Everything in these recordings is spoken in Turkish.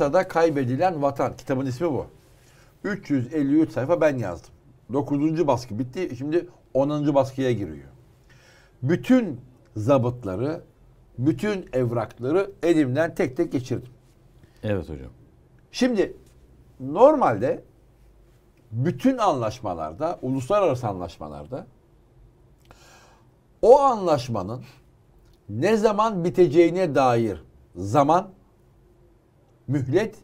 Manisa'da kaybedilen vatan. Kitabın ismi bu. 353 sayfa ben yazdım. 9. baskı bitti. Şimdi 10. baskıya giriyor. Bütün zabıtları, bütün evrakları elimden tek tek geçirdim. Evet hocam. Şimdi normalde bütün anlaşmalarda, uluslararası anlaşmalarda o anlaşmanın ne zaman biteceğine dair zaman mühlet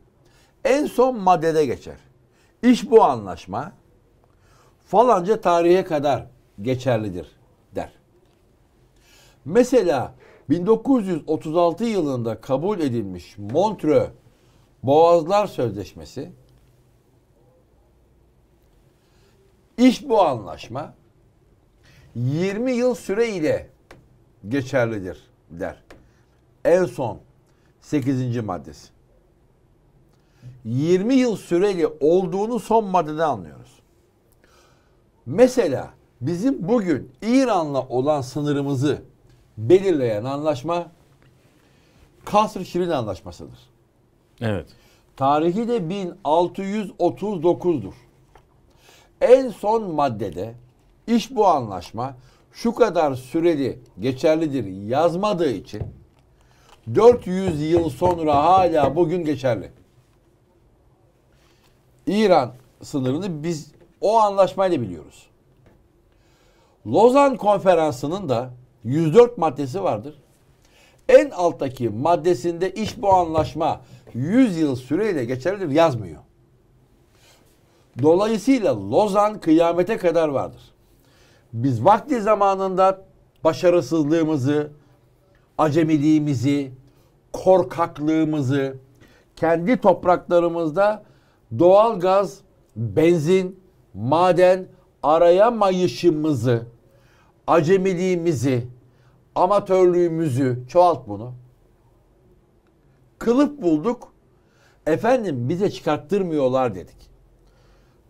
en son maddede geçer. İş bu anlaşma falanca tarihe kadar geçerlidir der. Mesela 1936 yılında kabul edilmiş Montreux Boğazlar Sözleşmesi iş bu anlaşma 20 yıl süre ile geçerlidir der. En son 8. maddesi. 20 yıl süreli olduğunu son maddeden anlıyoruz. Mesela bizim bugün İran'la olan sınırımızı belirleyen anlaşma Kasr Şirin Anlaşması'dır. Evet. Tarihi de 1639'dur. En son maddede iş bu anlaşma şu kadar süreli geçerlidir yazmadığı için 400 yıl sonra hala bugün geçerli. İran sınırını biz o anlaşmayla biliyoruz. Lozan Konferansı'nın da 104 maddesi vardır. En alttaki maddesinde iş bu anlaşma 100 yıl süreyle geçerlidir yazmıyor. Dolayısıyla Lozan kıyamete kadar vardır. Biz vakti zamanında başarısızlığımızı, acemiliğimizi, korkaklığımızı, kendi topraklarımızda doğal gaz, benzin, maden arayamayışımızı, acemiliğimizi, amatörlüğümüzü çoğalt bunu. Kılıp bulduk. Efendim bize çıkarttırmıyorlar dedik.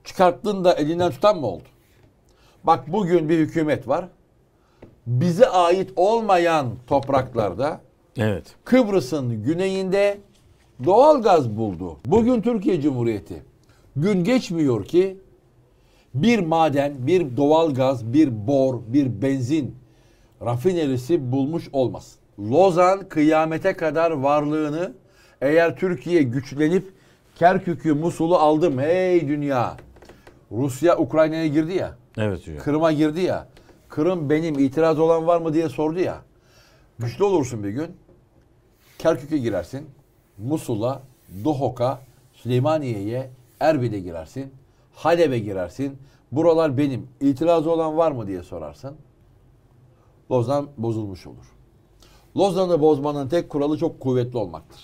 Çıkarttın da elinden tutan mı oldu? Bak bugün bir hükümet var. Bize ait olmayan topraklarda Evet. Kıbrıs'ın güneyinde Doğal gaz buldu. Bugün Türkiye Cumhuriyeti gün geçmiyor ki bir maden, bir doğal gaz, bir bor, bir benzin rafinerisi bulmuş olmasın. Lozan kıyamete kadar varlığını eğer Türkiye güçlenip Kerkük'ü, Musul'u aldım. Hey dünya. Rusya Ukrayna'ya girdi ya. Evet hocam. Kırım'a girdi ya. Kırım benim itiraz olan var mı diye sordu ya. Güçlü olursun bir gün. Kerkük'e girersin. Musul'a, Duhok'a, Süleymaniye'ye, Erbil'e girersin. Halep'e girersin. Buralar benim. İtirazı olan var mı diye sorarsın. Lozan bozulmuş olur. Lozan'ı bozmanın tek kuralı çok kuvvetli olmaktır.